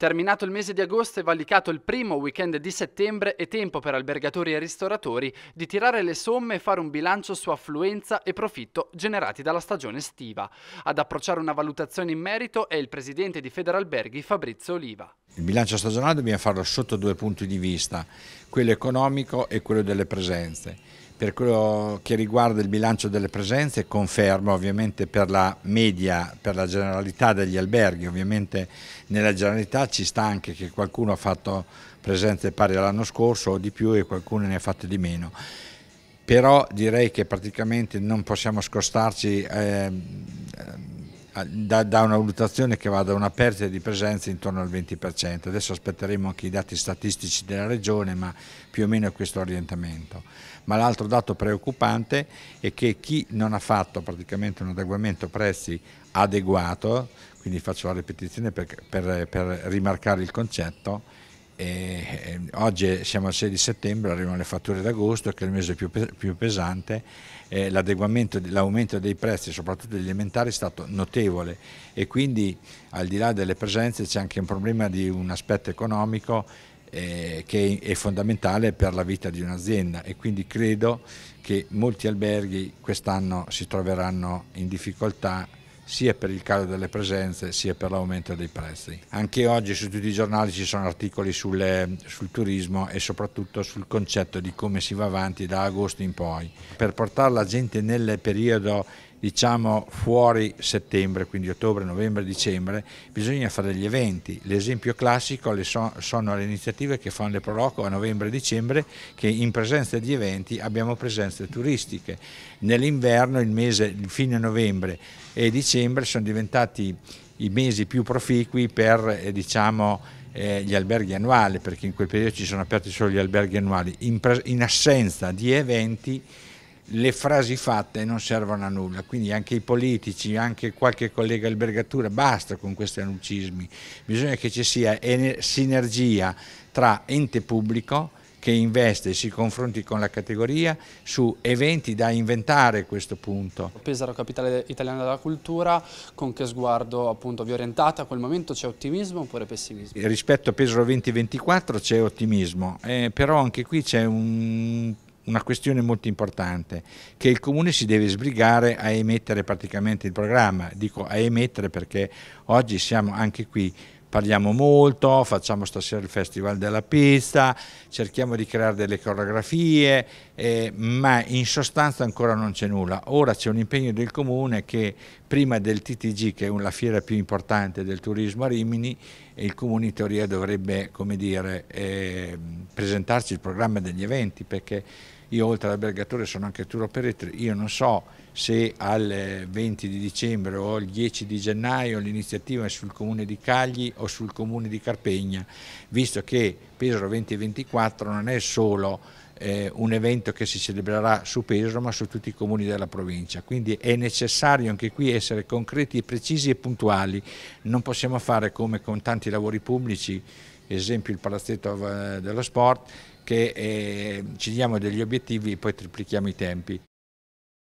Terminato il mese di agosto e valicato il primo weekend di settembre è tempo per albergatori e ristoratori di tirare le somme e fare un bilancio su affluenza e profitto generati dalla stagione estiva. Ad approcciare una valutazione in merito è il presidente di Federalberghi Fabrizio Oliva. Il bilancio stagionale dobbiamo farlo sotto due punti di vista, quello economico e quello delle presenze. Per quello che riguarda il bilancio delle presenze confermo ovviamente per la media, per la generalità degli alberghi, ovviamente nella generalità ci sta anche che qualcuno ha fatto presenze pari all'anno scorso o di più e qualcuno ne ha fatte di meno però direi che praticamente non possiamo scostarci eh, da, da, una valutazione che va da una perdita di presenza intorno al 20%. Adesso aspetteremo anche i dati statistici della regione, ma più o meno è questo orientamento. Ma l'altro dato preoccupante è che chi non ha fatto praticamente un adeguamento prezzi adeguato, quindi faccio la ripetizione per, per, per rimarcare il concetto, e eh, oggi siamo al 6 di settembre, arrivano le fatture d'agosto che è il mese più, più pesante, l'aumento dei prezzi soprattutto degli alimentari è stato notevole e quindi al di là delle presenze c'è anche un problema di un aspetto economico eh, che è fondamentale per la vita di un'azienda e quindi credo che molti alberghi quest'anno si troveranno in difficoltà sia per il calo delle presenze sia per l'aumento dei prezzi. Anche oggi su tutti i giornali ci sono articoli sulle, sul turismo e soprattutto sul concetto di come si va avanti da agosto in poi. Per portare la gente nel periodo diciamo fuori settembre, quindi ottobre, novembre, dicembre, bisogna fare degli eventi. L'esempio classico le so, sono le iniziative che fanno le Proloco a novembre e dicembre che in presenza di eventi abbiamo presenze turistiche. Nell'inverno, il mese fine novembre e dicembre sono diventati i mesi più proficui per eh, diciamo, eh, gli alberghi annuali, perché in quel periodo ci sono aperti solo gli alberghi annuali. in, in assenza di eventi le frasi fatte non servono a nulla, quindi anche i politici, anche qualche collega albergatura, basta con questi anuncismi, bisogna che ci sia sinergia tra ente pubblico che investe e si confronti con la categoria su eventi da inventare a questo punto. Pesaro Capitale Italiana della Cultura, con che sguardo appunto vi orientate? A quel momento c'è ottimismo oppure pessimismo? Rispetto a Pesaro 2024 c'è ottimismo, eh, però anche qui c'è un una questione molto importante, che il Comune si deve sbrigare a emettere praticamente il programma, dico a emettere perché oggi siamo anche qui parliamo molto, facciamo stasera il Festival della Pizza, cerchiamo di creare delle coreografie, eh, ma in sostanza ancora non c'è nulla. Ora c'è un impegno del Comune che prima del TTG, che è la fiera più importante del turismo a Rimini, il Comune in teoria dovrebbe dire, eh, presentarci il programma degli eventi perché io oltre all'albergatore sono anche tour operator, io non so se al 20 eh, di dicembre o il 10 di gennaio l'iniziativa è sul comune di Cagli o sul comune di Carpegna, visto che Pesaro 2024 non è solo eh, un evento che si celebrerà su Pesaro ma su tutti i comuni della provincia, quindi è necessario anche qui essere concreti, precisi e puntuali, non possiamo fare come con tanti lavori pubblici, esempio il palazzetto dello sport, che eh, ci diamo degli obiettivi e poi triplichiamo i tempi.